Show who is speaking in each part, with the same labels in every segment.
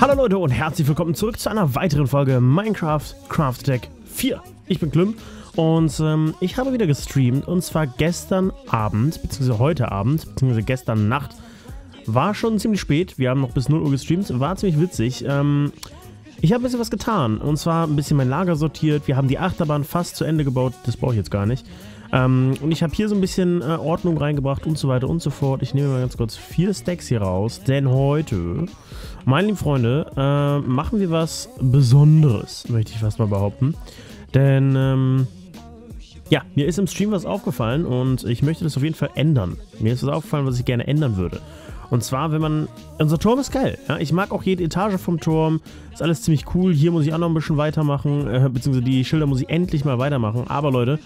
Speaker 1: Hallo Leute und herzlich willkommen zurück zu einer weiteren Folge Minecraft Craft Deck 4. Ich bin Klim und ähm, ich habe wieder gestreamt und zwar gestern Abend, beziehungsweise heute Abend, beziehungsweise gestern Nacht. War schon ziemlich spät, wir haben noch bis 0 Uhr gestreamt, war ziemlich witzig. Ähm, ich habe ein bisschen was getan und zwar ein bisschen mein Lager sortiert, wir haben die Achterbahn fast zu Ende gebaut, das brauche ich jetzt gar nicht. Ähm, und ich habe hier so ein bisschen äh, Ordnung reingebracht und so weiter und so fort. Ich nehme mal ganz kurz vier Stacks hier raus, denn heute, meine lieben Freunde, äh, machen wir was Besonderes, möchte ich fast mal behaupten. Denn, ähm, ja, mir ist im Stream was aufgefallen und ich möchte das auf jeden Fall ändern. Mir ist was aufgefallen, was ich gerne ändern würde. Und zwar, wenn man. Unser Turm ist geil. Ja? Ich mag auch jede Etage vom Turm. Ist alles ziemlich cool. Hier muss ich auch noch ein bisschen weitermachen. Äh, beziehungsweise die Schilder muss ich endlich mal weitermachen. Aber Leute,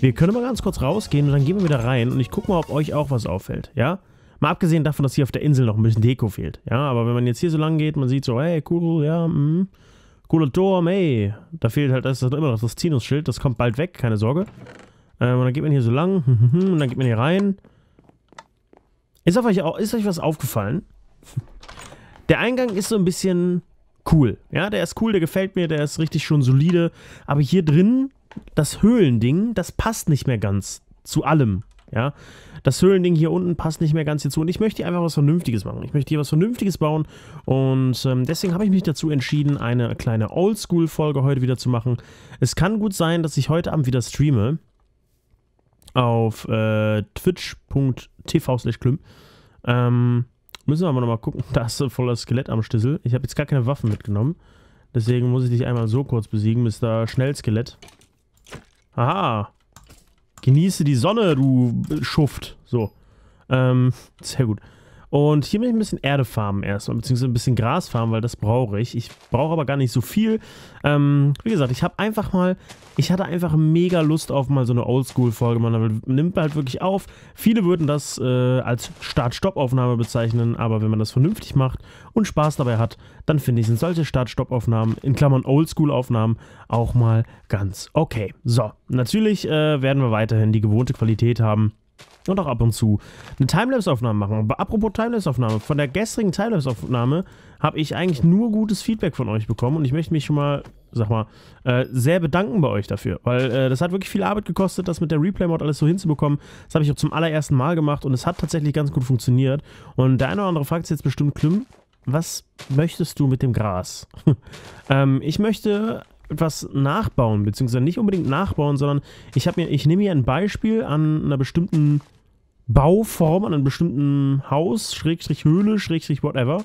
Speaker 1: wir können mal ganz kurz rausgehen und dann gehen wir wieder rein. Und ich gucke mal, ob euch auch was auffällt. Ja? Mal abgesehen davon, dass hier auf der Insel noch ein bisschen Deko fehlt. Ja, aber wenn man jetzt hier so lang geht, man sieht so, hey, cool, ja, mh. Cooler Turm, ey. Da fehlt halt, das ist halt immer noch das Zinus-Schild. Das kommt bald weg, keine Sorge. Ähm, und dann geht man hier so lang. und dann geht man hier rein. Ist, euch, ist euch was aufgefallen? Der Eingang ist so ein bisschen cool. Ja, der ist cool, der gefällt mir, der ist richtig schon solide. Aber hier drin, das Höhlending, das passt nicht mehr ganz zu allem. Ja, das Höhlending hier unten passt nicht mehr ganz hierzu und ich möchte hier einfach was Vernünftiges machen. Ich möchte hier was Vernünftiges bauen und ähm, deswegen habe ich mich dazu entschieden, eine kleine Oldschool-Folge heute wieder zu machen. Es kann gut sein, dass ich heute Abend wieder streame auf äh, twitch.tv slash klüm. Ähm, müssen wir aber nochmal gucken. Da ist voller Skelett am Schlüssel. Ich habe jetzt gar keine Waffen mitgenommen. Deswegen muss ich dich einmal so kurz besiegen, Mr. Schnellskelett. Aha. Genieße die Sonne, du Schuft. So. Ähm, sehr gut. Und hier möchte ich ein bisschen Erde farmen erstmal, beziehungsweise ein bisschen Gras farmen, weil das brauche ich. Ich brauche aber gar nicht so viel. Ähm, wie gesagt, ich habe einfach mal, ich hatte einfach mega Lust auf mal so eine Oldschool-Folge. Man nimmt halt wirklich auf. Viele würden das äh, als Start-Stopp-Aufnahme bezeichnen, aber wenn man das vernünftig macht und Spaß dabei hat, dann finde ich, sind solche Start-Stopp-Aufnahmen, in Klammern Oldschool-Aufnahmen, auch mal ganz okay. So, natürlich äh, werden wir weiterhin die gewohnte Qualität haben. Und auch ab und zu eine Timelapse-Aufnahme machen. Aber apropos Timelapse-Aufnahme, von der gestrigen Timelapse-Aufnahme habe ich eigentlich nur gutes Feedback von euch bekommen und ich möchte mich schon mal, sag mal, äh, sehr bedanken bei euch dafür, weil äh, das hat wirklich viel Arbeit gekostet, das mit der Replay-Mod alles so hinzubekommen. Das habe ich auch zum allerersten Mal gemacht und es hat tatsächlich ganz gut funktioniert. Und der eine oder andere fragt sich jetzt bestimmt, Klim, was möchtest du mit dem Gras? ähm, ich möchte etwas nachbauen, beziehungsweise nicht unbedingt nachbauen, sondern ich habe mir, ich nehme mir ein Beispiel an einer bestimmten Bauform, an einem bestimmten Haus, Schrägstrich Höhle, Schrägstrich whatever.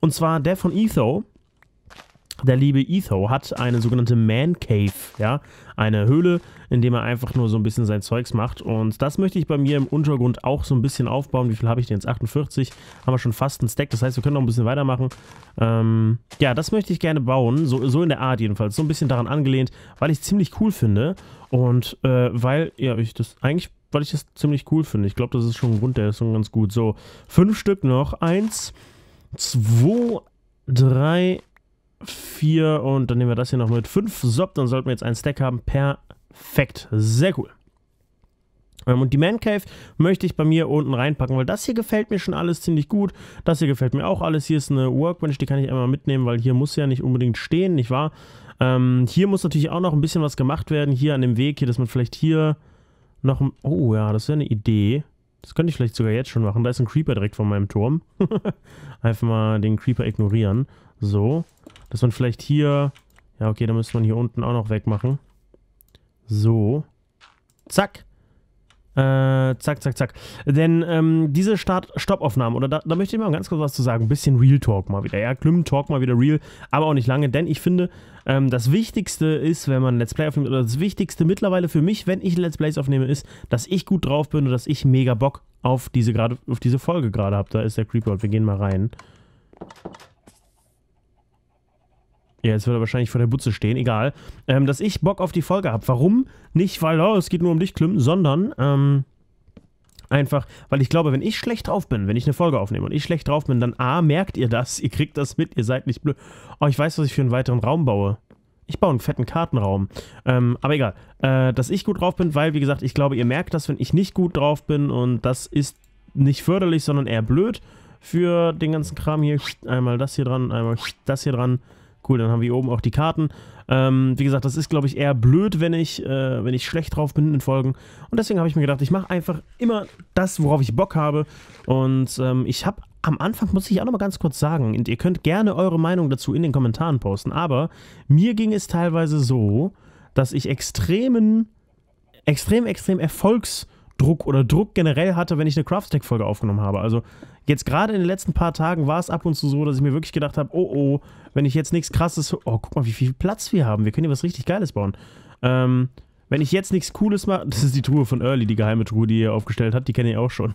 Speaker 1: Und zwar der von Etho. Der liebe Etho hat eine sogenannte Man Cave, ja, eine Höhle, in der er einfach nur so ein bisschen sein Zeugs macht. Und das möchte ich bei mir im Untergrund auch so ein bisschen aufbauen. Wie viel habe ich denn jetzt? 48. Haben wir schon fast einen Stack, das heißt, wir können noch ein bisschen weitermachen. Ähm, ja, das möchte ich gerne bauen, so, so in der Art jedenfalls. So ein bisschen daran angelehnt, weil ich es ziemlich cool finde. Und äh, weil, ja, ich das eigentlich, weil ich das ziemlich cool finde. Ich glaube, das ist schon ein Grund, der ist schon ganz gut. So, fünf Stück noch. Eins, zwei, drei, 4 und dann nehmen wir das hier noch mit 5. So, dann sollten wir jetzt einen Stack haben. Perfekt. Sehr cool. Ähm, und die Man Cave möchte ich bei mir unten reinpacken, weil das hier gefällt mir schon alles ziemlich gut. Das hier gefällt mir auch alles. Hier ist eine Workbench, die kann ich einmal mitnehmen, weil hier muss ja nicht unbedingt stehen, nicht wahr? Ähm, hier muss natürlich auch noch ein bisschen was gemacht werden, hier an dem Weg hier, dass man vielleicht hier noch... Oh ja, das wäre eine Idee. Das könnte ich vielleicht sogar jetzt schon machen. Da ist ein Creeper direkt vor meinem Turm. Einfach mal den Creeper ignorieren. So. Dass man vielleicht hier... Ja, okay, dann müsste man hier unten auch noch wegmachen. So. Zack. Äh, zack, zack, zack. Denn ähm, diese Start-Stop-Aufnahmen, oder da, da, möchte ich mal ganz kurz was zu sagen. Ein bisschen Real Talk mal wieder. Ja, Klim Talk mal wieder Real, aber auch nicht lange, denn ich finde, ähm, das Wichtigste ist, wenn man Let's Play aufnimmt, oder das Wichtigste mittlerweile für mich, wenn ich Let's Plays aufnehme, ist, dass ich gut drauf bin und dass ich mega Bock auf diese, grade, auf diese Folge gerade habe. Da ist der Creeper und wir gehen mal rein. Ja, jetzt wird er wahrscheinlich vor der Butze stehen, egal. Ähm, dass ich Bock auf die Folge habe. Warum? Nicht, weil oh, es geht nur um dich, Klim, sondern ähm, einfach, weil ich glaube, wenn ich schlecht drauf bin, wenn ich eine Folge aufnehme und ich schlecht drauf bin, dann A, merkt ihr das, ihr kriegt das mit, ihr seid nicht blöd. Oh, ich weiß, was ich für einen weiteren Raum baue. Ich baue einen fetten Kartenraum. Ähm, aber egal. Äh, dass ich gut drauf bin, weil, wie gesagt, ich glaube, ihr merkt das, wenn ich nicht gut drauf bin und das ist nicht förderlich, sondern eher blöd für den ganzen Kram hier. Einmal das hier dran, einmal das hier dran. Cool, dann haben wir hier oben auch die Karten. Ähm, wie gesagt, das ist, glaube ich, eher blöd, wenn ich, äh, wenn ich schlecht drauf bin in Folgen. Und deswegen habe ich mir gedacht, ich mache einfach immer das, worauf ich Bock habe. Und ähm, ich habe am Anfang, muss ich auch nochmal ganz kurz sagen, und ihr könnt gerne eure Meinung dazu in den Kommentaren posten, aber mir ging es teilweise so, dass ich extremen, extrem, extrem Erfolgs- Druck oder Druck generell hatte, wenn ich eine Craft Craftstack-Folge aufgenommen habe. Also jetzt gerade in den letzten paar Tagen war es ab und zu so, dass ich mir wirklich gedacht habe, oh oh, wenn ich jetzt nichts krasses, oh guck mal, wie viel Platz wir haben, wir können hier was richtig Geiles bauen. Ähm, wenn ich jetzt nichts Cooles mache, das ist die Truhe von Early, die geheime Truhe, die er aufgestellt hat, die kenne ich auch schon.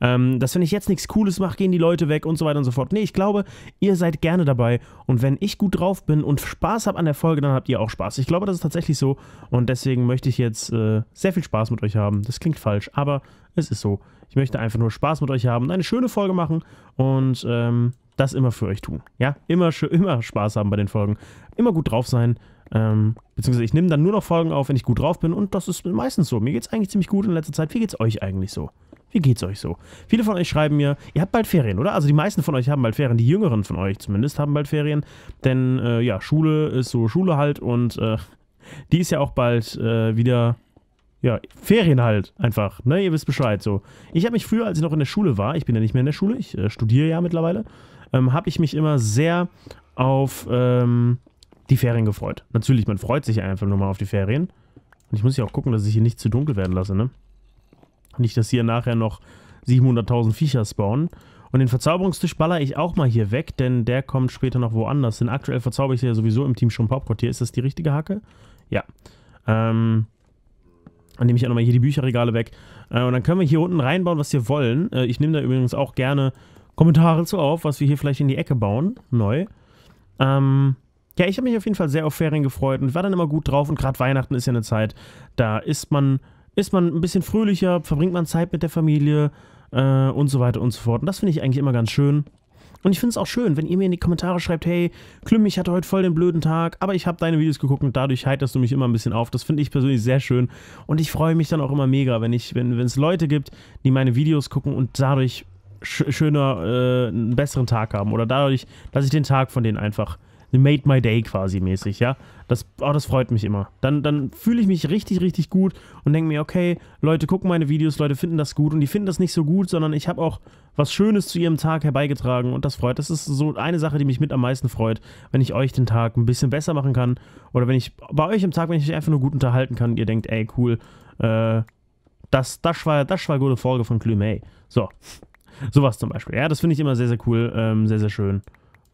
Speaker 1: Ähm, dass wenn ich jetzt nichts Cooles mache, gehen die Leute weg und so weiter und so fort. Nee, ich glaube, ihr seid gerne dabei und wenn ich gut drauf bin und Spaß habe an der Folge, dann habt ihr auch Spaß. Ich glaube, das ist tatsächlich so und deswegen möchte ich jetzt äh, sehr viel Spaß mit euch haben. Das klingt falsch, aber es ist so. Ich möchte einfach nur Spaß mit euch haben und eine schöne Folge machen und ähm, das immer für euch tun. Ja, immer, immer Spaß haben bei den Folgen, immer gut drauf sein ähm, beziehungsweise ich nehme dann nur noch Folgen auf, wenn ich gut drauf bin und das ist meistens so. Mir geht's eigentlich ziemlich gut in letzter Zeit. Wie geht's euch eigentlich so? Wie geht's euch so? Viele von euch schreiben mir, ihr habt bald Ferien, oder? Also die meisten von euch haben bald Ferien, die jüngeren von euch zumindest haben bald Ferien, denn äh, ja, Schule ist so Schule halt und äh, die ist ja auch bald äh, wieder ja, Ferien halt einfach, ne? Ihr wisst Bescheid so. Ich habe mich früher, als ich noch in der Schule war, ich bin ja nicht mehr in der Schule, ich äh, studiere ja mittlerweile, ähm, habe ich mich immer sehr auf ähm, die Ferien gefreut. Natürlich, man freut sich einfach nur mal auf die Ferien. Und ich muss ja auch gucken, dass ich hier nicht zu dunkel werden lasse, ne? Nicht, dass hier nachher noch 700.000 Viecher spawnen. Und den Verzauberungstisch baller ich auch mal hier weg, denn der kommt später noch woanders. Denn aktuell verzauber ich ja sowieso im Team schon Hauptquartier. Ist das die richtige Hacke? Ja. Ähm, dann nehme ich auch nochmal hier die Bücherregale weg. Äh, und dann können wir hier unten reinbauen, was wir wollen. Äh, ich nehme da übrigens auch gerne Kommentare zu auf, was wir hier vielleicht in die Ecke bauen. Neu. Ähm, ja, ich habe mich auf jeden Fall sehr auf Ferien gefreut und war dann immer gut drauf. Und gerade Weihnachten ist ja eine Zeit, da ist man, ist man ein bisschen fröhlicher, verbringt man Zeit mit der Familie äh, und so weiter und so fort. Und das finde ich eigentlich immer ganz schön. Und ich finde es auch schön, wenn ihr mir in die Kommentare schreibt, hey, Klüm, ich hatte heute voll den blöden Tag, aber ich habe deine Videos geguckt und dadurch heiterst du mich immer ein bisschen auf. Das finde ich persönlich sehr schön und ich freue mich dann auch immer mega, wenn ich, wenn es Leute gibt, die meine Videos gucken und dadurch sch schöner, äh, einen besseren Tag haben oder dadurch, dass ich den Tag von denen einfach made my day quasi mäßig, ja. Das, oh, das freut mich immer. Dann, dann fühle ich mich richtig, richtig gut und denke mir, okay, Leute gucken meine Videos, Leute finden das gut und die finden das nicht so gut, sondern ich habe auch was Schönes zu ihrem Tag herbeigetragen und das freut. Das ist so eine Sache, die mich mit am meisten freut, wenn ich euch den Tag ein bisschen besser machen kann oder wenn ich bei euch im Tag, wenn ich euch einfach nur gut unterhalten kann und ihr denkt, ey, cool, äh, das, das war, das war eine gute Folge von Clumet. So. Sowas zum Beispiel. Ja, das finde ich immer sehr, sehr cool, ähm, sehr, sehr schön.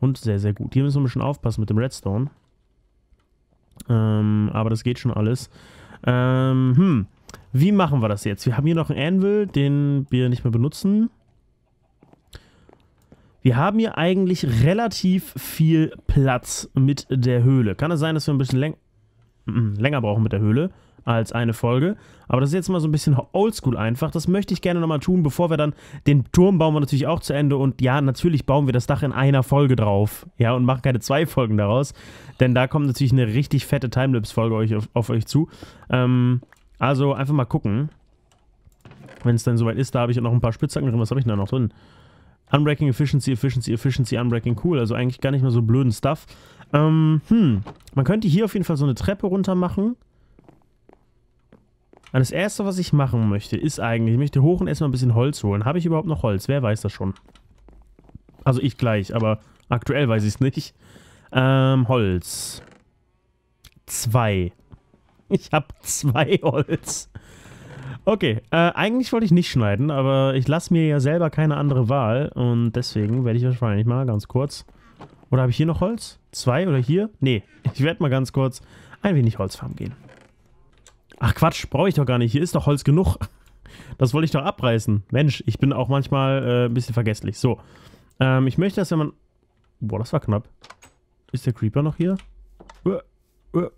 Speaker 1: Und sehr, sehr gut. Hier müssen wir ein bisschen aufpassen mit dem Redstone. Ähm, aber das geht schon alles. Ähm, hm. Wie machen wir das jetzt? Wir haben hier noch einen Anvil, den wir nicht mehr benutzen. Wir haben hier eigentlich relativ viel Platz mit der Höhle. Kann es sein, dass wir ein bisschen länger... Mm, länger brauchen mit der Höhle als eine Folge. Aber das ist jetzt mal so ein bisschen oldschool einfach. Das möchte ich gerne nochmal tun, bevor wir dann den Turm bauen wir natürlich auch zu Ende. Und ja, natürlich bauen wir das Dach in einer Folge drauf. Ja, und machen keine zwei Folgen daraus. Denn da kommt natürlich eine richtig fette Timelapse-Folge euch auf, auf, euch zu. Ähm, also einfach mal gucken. Wenn es dann soweit ist, da habe ich noch ein paar Spitzhacken drin. Was habe ich denn da noch drin? Unbreaking Efficiency, Efficiency, Efficiency, Unbreaking Cool. Also eigentlich gar nicht mehr so blöden Stuff. Ähm, hm. Man könnte hier auf jeden Fall so eine Treppe runter machen. Und das erste, was ich machen möchte, ist eigentlich, ich möchte hoch und erstmal ein bisschen Holz holen. Habe ich überhaupt noch Holz? Wer weiß das schon? Also ich gleich, aber aktuell weiß ich es nicht. Ähm, Holz. Zwei. Ich habe zwei Holz. Okay, äh, eigentlich wollte ich nicht schneiden, aber ich lasse mir ja selber keine andere Wahl und deswegen werde ich wahrscheinlich mal ganz kurz... Oder habe ich hier noch Holz? Zwei oder hier? Nee, ich werde mal ganz kurz ein wenig Holz farmen gehen. Ach Quatsch, brauche ich doch gar nicht. Hier ist doch Holz genug. Das wollte ich doch abreißen. Mensch, ich bin auch manchmal äh, ein bisschen vergesslich. So, ähm, ich möchte, dass wenn man... Boah, das war knapp. Ist der Creeper noch hier? Uah, uah,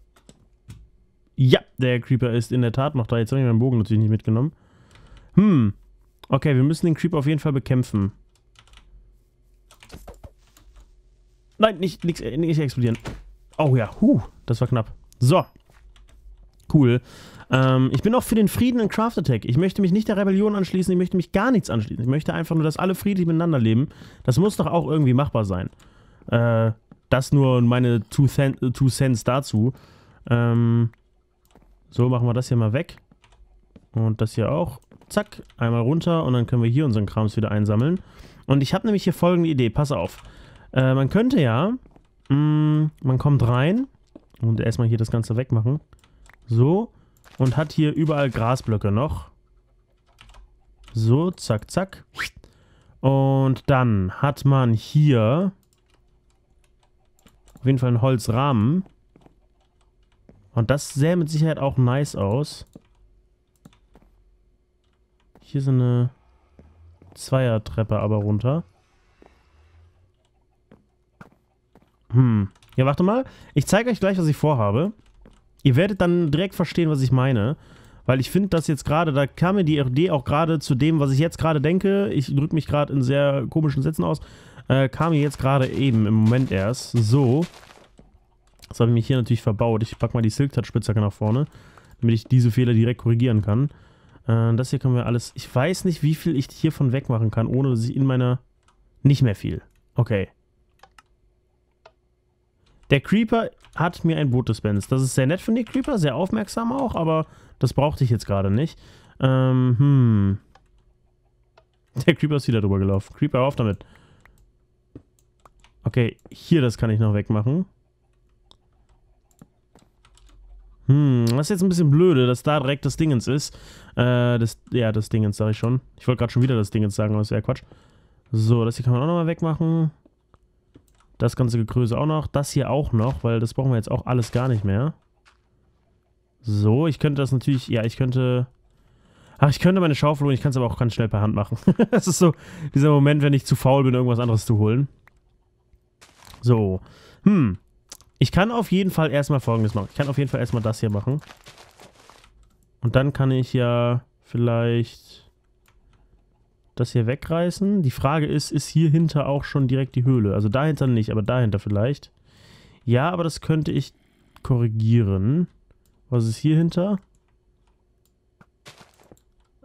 Speaker 1: ja, der Creeper ist in der Tat noch da. Jetzt habe ich meinen Bogen natürlich nicht mitgenommen. Hm. Okay, wir müssen den Creeper auf jeden Fall bekämpfen. Nein, nicht, nix, äh, nicht explodieren. Oh ja, huh, das war knapp. So. Cool. Ähm, ich bin auch für den Frieden in Craft Attack. Ich möchte mich nicht der Rebellion anschließen, ich möchte mich gar nichts anschließen. Ich möchte einfach nur, dass alle friedlich miteinander leben. Das muss doch auch irgendwie machbar sein. Äh, das nur meine Two, äh, two Cents dazu. Ähm, so, machen wir das hier mal weg. Und das hier auch. Zack, einmal runter und dann können wir hier unseren Krams wieder einsammeln. Und ich habe nämlich hier folgende Idee, pass auf. Äh, man könnte ja, mh, mm, man kommt rein und erstmal hier das Ganze wegmachen. So, und hat hier überall Grasblöcke noch. So, zack, zack. Und dann hat man hier auf jeden Fall einen Holzrahmen. Und das sähe mit Sicherheit auch nice aus. Hier ist eine Zweiertreppe aber runter. Hm. Ja, warte mal. Ich zeige euch gleich, was ich vorhabe. Ihr werdet dann direkt verstehen, was ich meine. Weil ich finde, dass jetzt gerade, da kam mir die Idee auch gerade zu dem, was ich jetzt gerade denke. Ich drücke mich gerade in sehr komischen Sätzen aus. Äh, kam mir jetzt gerade eben im Moment erst. So. Das habe ich mich hier natürlich verbaut. Ich packe mal die Silk Touch Spitzhacke nach vorne, damit ich diese Fehler direkt korrigieren kann. Äh, das hier können wir alles... Ich weiß nicht, wie viel ich hiervon wegmachen kann, ohne dass ich in meiner... Nicht mehr viel. Okay. Der Creeper hat mir ein Boot dispensed. Das ist sehr nett von dem Creeper, sehr aufmerksam auch, aber das brauchte ich jetzt gerade nicht. Ähm, hm. Der Creeper ist wieder drüber gelaufen. Creeper, auf damit. Okay, hier das kann ich noch wegmachen. Hm, das ist jetzt ein bisschen blöde, dass da direkt das Dingens ist. Äh, das, ja, das Dingens sage ich schon. Ich wollte gerade schon wieder das Dingens sagen, aber das wäre Quatsch. So, das hier kann man auch nochmal wegmachen. Das ganze Gegröße auch noch. Das hier auch noch, weil das brauchen wir jetzt auch alles gar nicht mehr. So, ich könnte das natürlich... Ja, ich könnte... Ach, ich könnte meine Schaufel holen, ich kann es aber auch ganz schnell per Hand machen. das ist so dieser Moment, wenn ich zu faul bin, irgendwas anderes zu holen. So. Hm. Ich kann auf jeden Fall erstmal folgendes machen. Ich kann auf jeden Fall erstmal das hier machen. Und dann kann ich ja vielleicht das hier wegreißen. Die Frage ist, ist hier hinter auch schon direkt die Höhle? Also dahinter nicht, aber dahinter vielleicht. Ja, aber das könnte ich korrigieren. Was ist hier hinter?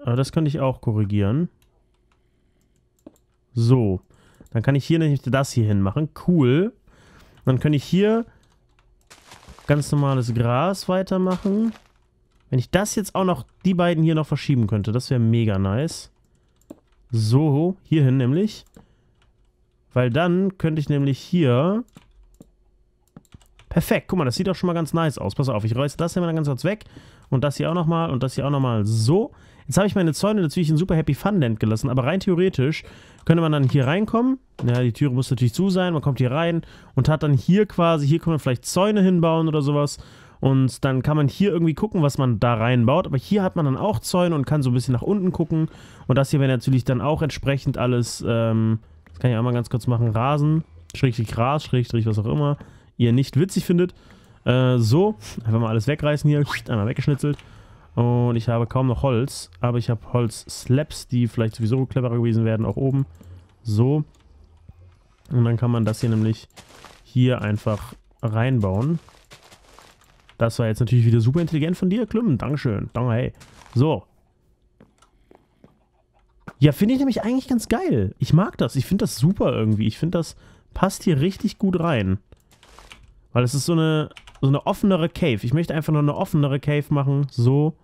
Speaker 1: Aber äh, das könnte ich auch korrigieren. So. Dann kann ich hier nämlich das hier hin machen. Cool. Dann kann ich hier ganz normales Gras weitermachen. Wenn ich das jetzt auch noch, die beiden hier noch verschieben könnte, das wäre mega nice. So, hierhin nämlich. Weil dann könnte ich nämlich hier... Perfekt, guck mal, das sieht auch schon mal ganz nice aus. Pass auf, ich reiße das hier mal ganz kurz weg. Und das hier auch nochmal und das hier auch nochmal so. Jetzt habe ich meine Zäune natürlich in Super Happy Funland gelassen, aber rein theoretisch könnte man dann hier reinkommen. Ja, die Türe muss natürlich zu sein, man kommt hier rein und hat dann hier quasi, hier kann man vielleicht Zäune hinbauen oder sowas. Und dann kann man hier irgendwie gucken, was man da reinbaut. Aber hier hat man dann auch Zäune und kann so ein bisschen nach unten gucken. Und das hier wäre natürlich dann auch entsprechend alles, ähm, das kann ich einmal ganz kurz machen, Rasen, Schrägstrich Gras, Schrägstrich was auch immer, ihr nicht witzig findet. Äh, so, einfach mal alles wegreißen hier, einmal weggeschnitzelt. Und ich habe kaum noch Holz, aber ich habe Holz-Slaps, die vielleicht sowieso cleverer gewesen wären, auch oben. So. Und dann kann man das hier nämlich hier einfach reinbauen. Das war jetzt natürlich wieder super intelligent von dir, Klümmen. Dankeschön. Danke, hey. So. Ja, finde ich nämlich eigentlich ganz geil. Ich mag das. Ich finde das super irgendwie. Ich finde, das passt hier richtig gut rein. Weil es ist so eine, so eine offenere Cave. Ich möchte einfach nur eine offenere Cave machen. So.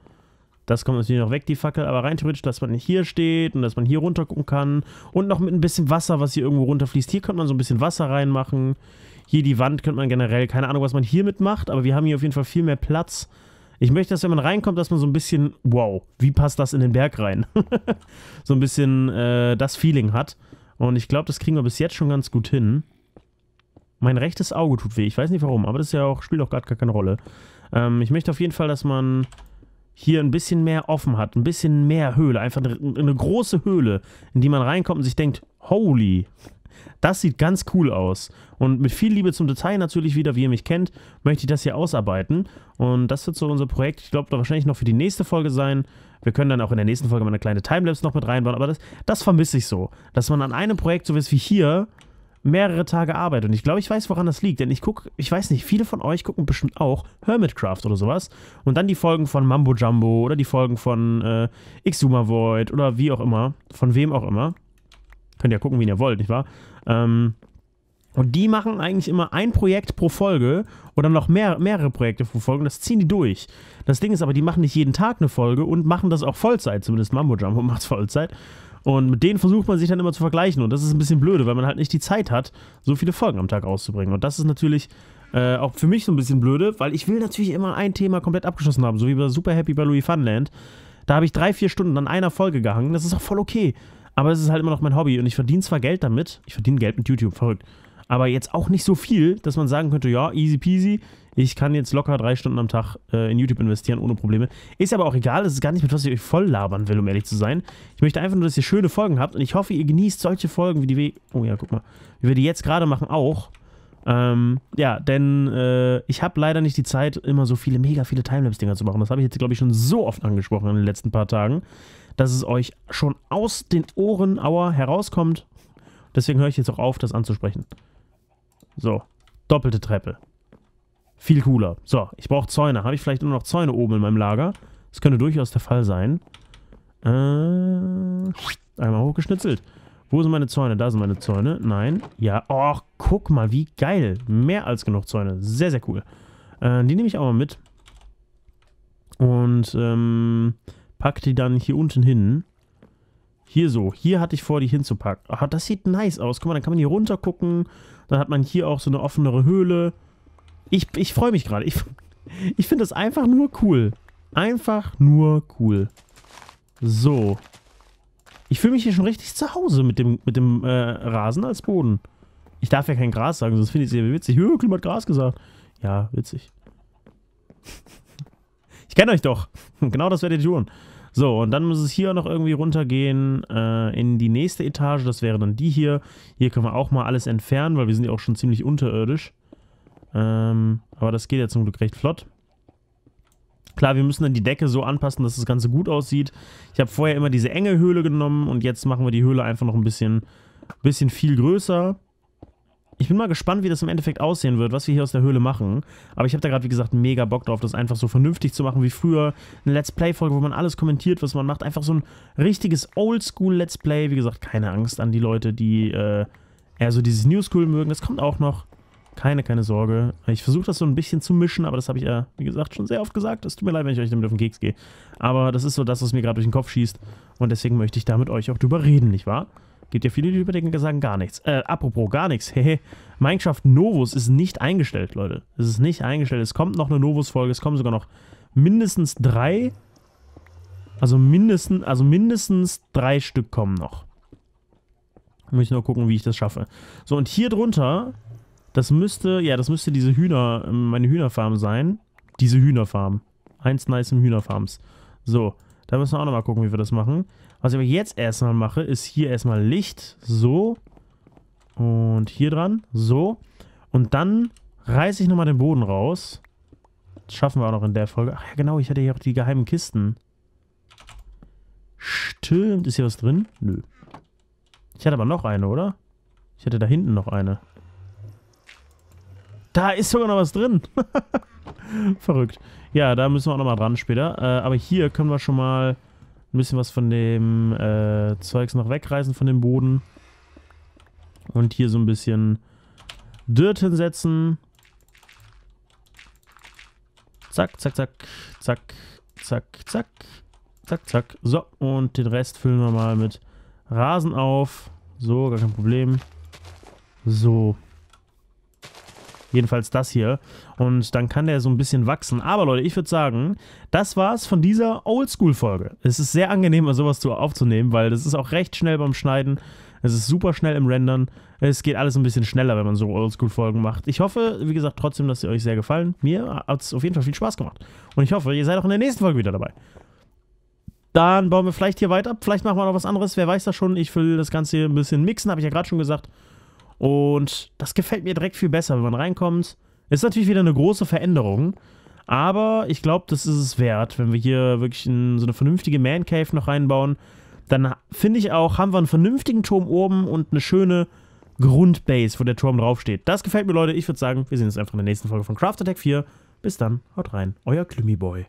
Speaker 1: Das kommt natürlich noch weg, die Fackel, aber rein theoretisch, dass man hier steht und dass man hier runter gucken kann und noch mit ein bisschen Wasser, was hier irgendwo runterfließt. Hier könnte man so ein bisschen Wasser reinmachen. Hier die Wand könnte man generell, keine Ahnung, was man hier mitmacht, aber wir haben hier auf jeden Fall viel mehr Platz. Ich möchte, dass wenn man reinkommt, dass man so ein bisschen, wow, wie passt das in den Berg rein? so ein bisschen äh, das Feeling hat. Und ich glaube, das kriegen wir bis jetzt schon ganz gut hin. Mein rechtes Auge tut weh. Ich weiß nicht warum, aber das ist ja auch, spielt auch gerade gar keine Rolle. Ähm, ich möchte auf jeden Fall, dass man hier ein bisschen mehr offen hat, ein bisschen mehr Höhle, einfach eine, große Höhle, in die man reinkommt und sich denkt, holy, das sieht ganz cool aus. Und mit viel Liebe zum Detail natürlich wieder, wie ihr mich kennt, möchte ich das hier ausarbeiten. Und das wird so unser Projekt, ich glaube, wahrscheinlich noch für die nächste Folge sein. Wir können dann auch in der nächsten Folge mal eine kleine Timelapse noch mit reinbauen, aber das, das vermisse ich so. Dass man an einem Projekt, so wie hier, mehrere Tage Arbeit. Und ich glaube, ich weiß, woran das liegt. Denn ich gucke, ich weiß nicht, viele von euch gucken bestimmt auch Hermitcraft oder sowas. Und dann die Folgen von Mambo Jumbo oder die Folgen von äh, Xuma Void oder wie auch immer. Von wem auch immer. Könnt ihr ja gucken, wen ihr wollt, nicht wahr? Ähm, und die machen eigentlich immer ein Projekt pro Folge oder noch mehr, mehrere Projekte pro Folge und das ziehen die durch. Das Ding ist aber, die machen nicht jeden Tag eine Folge und machen das auch Vollzeit, zumindest Mambo Jumbo macht es Vollzeit. Und mit denen versucht man sich dann immer zu vergleichen. Und das ist ein bisschen blöde, weil man halt nicht die Zeit hat, so viele Folgen am Tag rauszubringen. Und das ist natürlich äh, auch für mich so ein bisschen blöde, weil ich will natürlich immer ein Thema komplett abgeschlossen haben. So wie bei Super Happy bei Louis Funland. Da habe ich drei, vier Stunden an einer Folge gehangen. Das ist auch voll okay. Aber es ist halt immer noch mein Hobby und ich verdiene zwar Geld damit. Ich verdiene Geld mit YouTube, verrückt aber jetzt auch nicht so viel, dass man sagen könnte, ja, easy peasy, ich kann jetzt locker drei Stunden am Tag äh, in YouTube investieren, ohne Probleme. Ist aber auch egal, es ist gar nicht mit was ich euch voll labern will, um ehrlich zu sein. Ich möchte einfach nur, dass ihr schöne Folgen habt und ich hoffe, ihr genießt solche Folgen, wie die wir... Oh ja, guck mal. Wie wir die jetzt gerade machen, auch. Ähm, ja, denn äh, ich habe leider nicht die Zeit, immer so viele, mega viele Timelapse-Dinger zu machen. Das habe ich jetzt, glaube ich, schon so oft angesprochen in den letzten paar Tagen, dass es euch schon aus den Ohren, aua, herauskommt. Deswegen höre ich jetzt auch auf, das anzusprechen. So, doppelte Treppe. Viel cooler. So, ich brauche Zäune. Habe ich vielleicht nur noch Zäune oben in meinem Lager? Das könnte durchaus der Fall sein. Äh, einmal hochgeschnitzelt. Wo sind meine Zäune? Da sind meine Zäune. Nein. Ja. Oh, guck mal, wie geil. Mehr als genug Zäune. Sehr, sehr cool. Äh, die nehme ich auch mal mit. Und ähm, pack die dann hier unten hin. Hier so. Hier hatte ich vor, die hinzupacken. Ah, das sieht nice aus. Guck mal, dann kann man hier runter gucken. Dann hat man hier auch so eine offenere Höhle. Ich, ich freue mich gerade. Ich, ich finde das einfach nur cool. Einfach nur cool. So. Ich fühle mich hier schon richtig zu Hause mit dem, mit dem äh, Rasen als Boden. Ich darf ja kein Gras sagen, sonst finde ich es ja witzig. Hö, Klim hat Gras gesagt. Ja, witzig. Ich kenne euch doch. Genau das werdet ihr tun. So, und dann muss es hier noch irgendwie runtergehen äh, in die nächste Etage. Das wäre dann die hier. Hier können wir auch mal alles entfernen, weil wir sind ja auch schon ziemlich unterirdisch. Ähm, aber das geht ja zum Glück recht flott. Klar, wir müssen dann die Decke so anpassen, dass das Ganze gut aussieht. Ich habe vorher immer diese enge Höhle genommen und jetzt machen wir die Höhle einfach noch ein bisschen, bisschen viel größer. Ich bin mal gespannt, wie das im Endeffekt aussehen wird, was wir hier aus der Höhle machen. Aber ich habe da gerade, wie gesagt, mega Bock drauf, das einfach so vernünftig zu machen wie früher. Eine Let's Play-Folge, wo man alles kommentiert, was man macht. Einfach so ein richtiges Oldschool-Let's Play. Wie gesagt, keine Angst an die Leute, die äh, eher so dieses New School mögen. Das kommt auch noch. Keine, keine Sorge. Ich versuche das so ein bisschen zu mischen, aber das habe ich ja, wie gesagt, schon sehr oft gesagt. Es tut mir leid, wenn ich euch damit auf den Keks gehe. Aber das ist so das, was mir gerade durch den Kopf schießt. Und deswegen möchte ich da mit euch auch drüber reden, nicht wahr? Gibt ja viele, die überdenken, sagen gar nichts. Äh, apropos gar nichts. Hehe. Minecraft Novus ist nicht eingestellt, Leute. Es ist nicht eingestellt. Es kommt noch eine Novus-Folge. Es kommen sogar noch mindestens drei. Also mindestens, also mindestens drei Stück kommen noch. Muss ich nur gucken, wie ich das schaffe. So, und hier drunter, das müsste, ja, das müsste diese Hühner, meine Hühnerfarm sein. Diese Hühnerfarm. Eins nice im Hühnerfarms. So, da müssen wir auch nochmal gucken, wie wir das machen. Was ich aber jetzt erstmal mache, ist hier erstmal Licht, so. Und hier dran, so. Und dann reiße ich nochmal den Boden raus. Das schaffen wir auch noch in der Folge. Ach ja, genau, ich hatte hier auch die geheimen Kisten. Stimmt, ist hier was drin? Nö. Ich hatte aber noch eine, oder? Ich hatte da hinten noch eine. Da ist sogar noch was drin. Verrückt. Ja, da müssen wir auch nochmal dran später. Äh, aber hier können wir schon mal ein bisschen was von dem äh, Zeugs noch wegreißen von dem Boden. Und hier so ein bisschen Dirt hinsetzen. Zack, zack, zack, zack, zack, zack, zack, zack. So, und den Rest füllen wir mal mit Rasen auf. So, gar kein Problem. So. Jedenfalls das hier. Und dann kann der so ein bisschen wachsen. Aber Leute, ich würde sagen, das war's von dieser Oldschool-Folge. Es ist sehr angenehm, sowas aufzunehmen, weil das ist auch recht schnell beim Schneiden. Es ist super schnell im Rendern. Es geht alles ein bisschen schneller, wenn man so Oldschool-Folgen macht. Ich hoffe, wie gesagt, trotzdem, dass sie euch sehr gefallen. Mir hat es auf jeden Fall viel Spaß gemacht. Und ich hoffe, ihr seid auch in der nächsten Folge wieder dabei. Dann bauen wir vielleicht hier weiter. Vielleicht machen wir noch was anderes. Wer weiß das schon. Ich will das Ganze hier ein bisschen mixen, habe ich ja gerade schon gesagt. Und das gefällt mir direkt viel besser, wenn man reinkommt. Ist natürlich wieder eine große Veränderung. Aber ich glaube, das ist es wert, wenn wir hier wirklich ein, so eine vernünftige Man Cave noch reinbauen. Dann finde ich auch, haben wir einen vernünftigen Turm oben und eine schöne Grundbase, wo der Turm draufsteht. Das gefällt mir, Leute. Ich würde sagen, wir sehen uns einfach in der nächsten Folge von Craft Attack 4. Bis dann, haut rein, euer Klümi Boy.